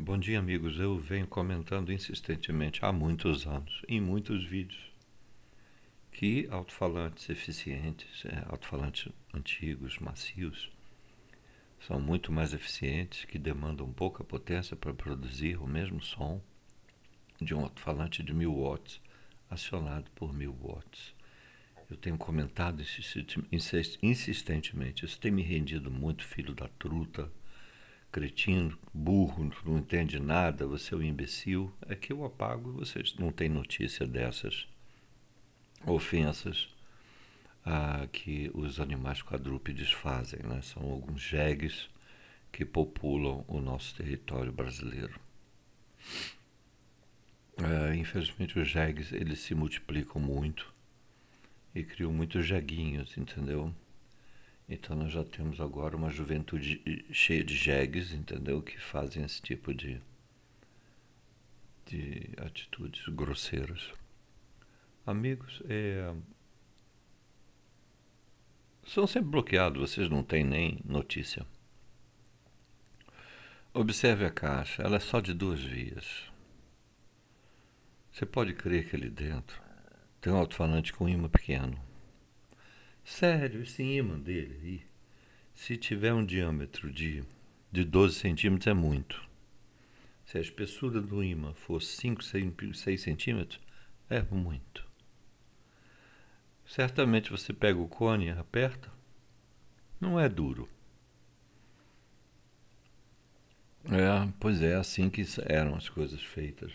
Bom dia, amigos. Eu venho comentando insistentemente há muitos anos, em muitos vídeos, que alto-falantes eficientes, é, alto-falantes antigos, macios, são muito mais eficientes, que demandam pouca potência para produzir o mesmo som de um alto-falante de 1000 watts, acionado por 1000 watts. Eu tenho comentado insistentemente, isso tem me rendido muito filho da truta, cretino, burro, não entende nada, você é um imbecil, é que eu apago e vocês não têm notícia dessas ofensas ah, que os animais quadrúpedes fazem. Né? São alguns jegues que populam o nosso território brasileiro. Ah, infelizmente, os jegues eles se multiplicam muito e criam muitos jeguinhos, entendeu? Então nós já temos agora uma juventude eh, cheia de jegues, entendeu? Que fazem esse tipo de, de atitudes grosseiras. Amigos, é, são sempre bloqueados, vocês não têm nem notícia. Observe a caixa, ela é só de duas vias. Você pode crer que ali dentro tem um alto-falante com um imã pequeno. Sério, esse ímã dele aí, se tiver um diâmetro de, de 12 centímetros, é muito. Se a espessura do ímã for 5, 6 centímetros, é muito. Certamente você pega o cone e aperta, não é duro. É, pois é, assim que eram as coisas feitas.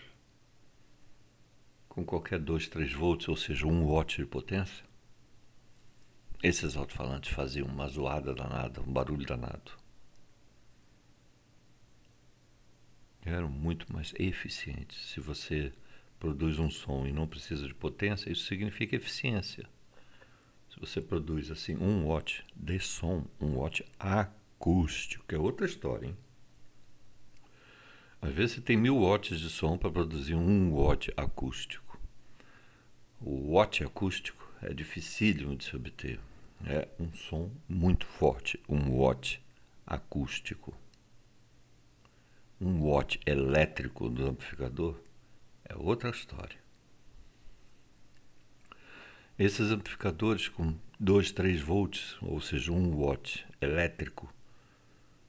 Com qualquer 2, 3 volts, ou seja, 1 um watt de potência. Esses alto-falantes faziam uma zoada danada, um barulho danado. Eram muito mais eficientes. Se você produz um som e não precisa de potência, isso significa eficiência. Se você produz assim um watt de som, um watt acústico, que é outra história, hein? Às vezes você tem mil watts de som para produzir um watt acústico. O watt acústico é dificílimo de se obter é um som muito forte, um watt acústico. Um watt elétrico do amplificador é outra história. Esses amplificadores com 2, 3 volts, ou seja, um watt elétrico,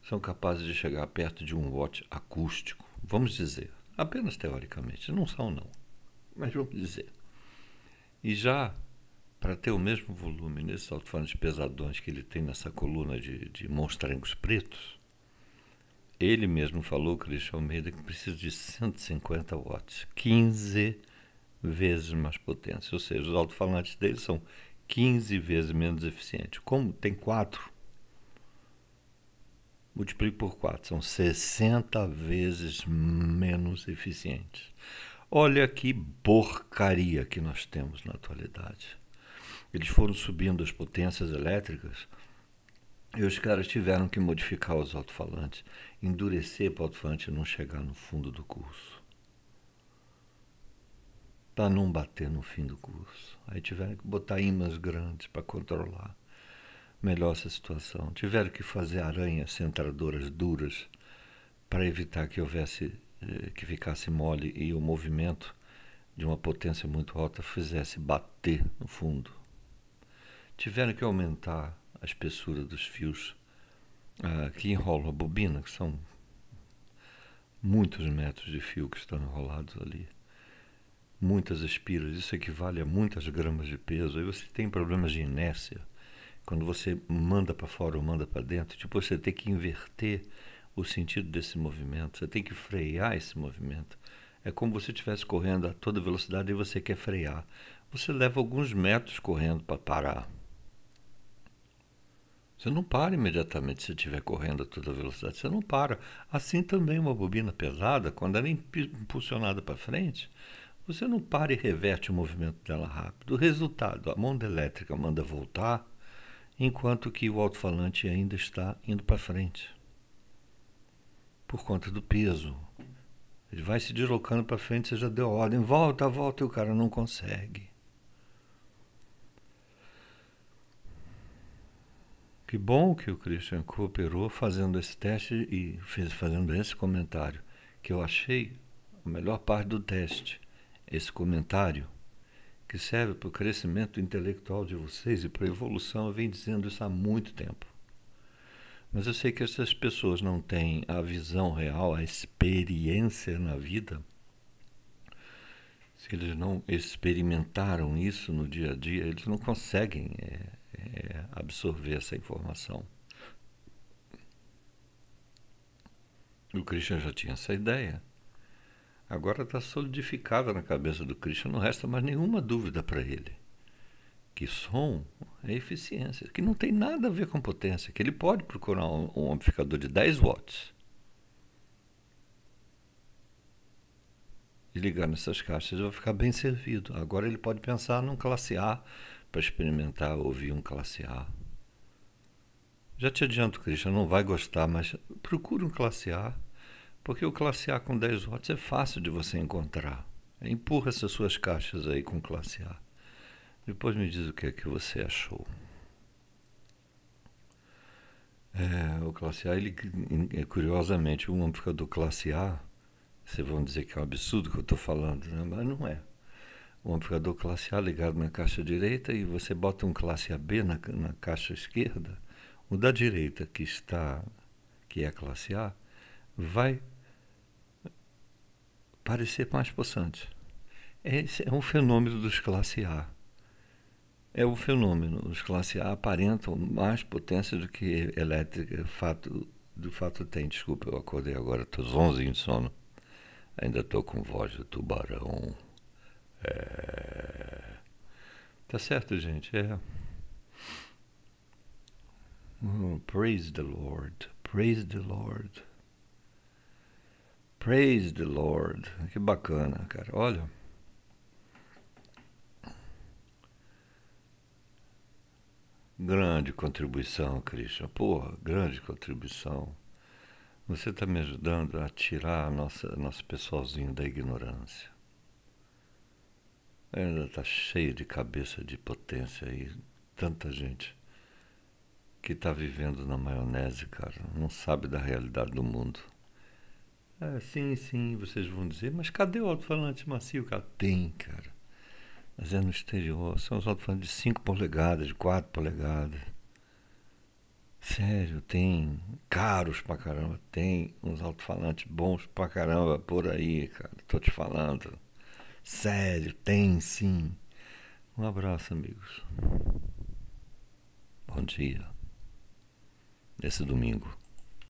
são capazes de chegar perto de um watt acústico. Vamos dizer, apenas teoricamente, não são não, mas vamos dizer. E já para ter o mesmo volume nesses alto-falantes pesadões que ele tem nessa coluna de, de pretos, ele mesmo falou, Christian Almeida, que precisa de 150 watts, 15 vezes mais potência. Ou seja, os alto-falantes dele são 15 vezes menos eficientes. Como tem 4, multiplico por 4, são 60 vezes menos eficientes. Olha que porcaria que nós temos na atualidade eles foram subindo as potências elétricas e os caras tiveram que modificar os alto-falantes, endurecer para o alto-falante não chegar no fundo do curso. Para não bater no fim do curso. Aí tiveram que botar imãs grandes para controlar melhor essa situação. Tiveram que fazer aranhas centradoras duras para evitar que houvesse eh, que ficasse mole e o movimento de uma potência muito alta fizesse bater no fundo tiveram que aumentar a espessura dos fios uh, que enrolam a bobina, que são muitos metros de fio que estão enrolados ali, muitas espiras, isso equivale a muitas gramas de peso. Aí você tem problemas de inércia. Quando você manda para fora ou manda para dentro, tipo, você tem que inverter o sentido desse movimento, você tem que frear esse movimento. É como você estivesse correndo a toda velocidade e você quer frear. Você leva alguns metros correndo para parar. Você não para imediatamente se estiver correndo a toda velocidade, você não para. Assim também uma bobina pesada, quando ela é impulsionada para frente, você não para e reverte o movimento dela rápido. O resultado, a mão elétrica manda voltar, enquanto que o alto-falante ainda está indo para frente. Por conta do peso. Ele vai se deslocando para frente, você já deu ordem, volta, volta, e o cara não consegue. Que bom que o Christian cooperou fazendo esse teste e fez, fazendo esse comentário, que eu achei a melhor parte do teste, esse comentário, que serve para o crescimento intelectual de vocês e para a evolução. Eu venho dizendo isso há muito tempo. Mas eu sei que essas pessoas não têm a visão real, a experiência na vida. Se eles não experimentaram isso no dia a dia, eles não conseguem. É, é, absorver essa informação. O Christian já tinha essa ideia. Agora está solidificada na cabeça do Christian, não resta mais nenhuma dúvida para ele. Que som é eficiência, que não tem nada a ver com potência, que ele pode procurar um, um amplificador de 10 watts. e ligar nessas caixas, vai ficar bem servido. Agora ele pode pensar num classe A para experimentar ouvir um classe A. Já te adianto, Christian, não vai gostar, mas procura um classe A, porque o classe A com 10 watts é fácil de você encontrar. Empurra essas suas caixas aí com classe A. Depois me diz o que é que você achou. É, o classe A, ele, é, curiosamente, um amplificador classe A, vocês vão dizer que é um absurdo que eu estou falando, né? mas não é um amplificador classe A ligado na caixa direita e você bota um classe AB na, na caixa esquerda, o da direita que está que é a classe A vai parecer mais possante. Esse é um fenômeno dos classe A. É um fenômeno. Os classe A aparentam mais potência do que elétrica. Fato, do fato tem, desculpa, eu acordei agora, estou zonzinho de sono. Ainda estou com voz de tubarão. É, tá certo, gente? É. Hum, praise the Lord, praise the Lord. Praise the Lord. Que bacana, cara. Olha. Grande contribuição, Krishna. Porra, grande contribuição. Você está me ajudando a tirar nossa, nosso pessoalzinho da ignorância. Ainda é, está cheio de cabeça de potência aí, tanta gente que está vivendo na maionese, cara, não sabe da realidade do mundo. É, sim, sim, vocês vão dizer, mas cadê o alto-falante macio, cara? Tem, cara. Mas é no exterior, são os alto-falantes de 5 polegadas, de 4 polegadas. Sério, tem caros pra caramba, tem uns alto-falantes bons pra caramba por aí, cara. Tô te falando. Sério, tem sim. Um abraço, amigos. Bom dia. Esse domingo.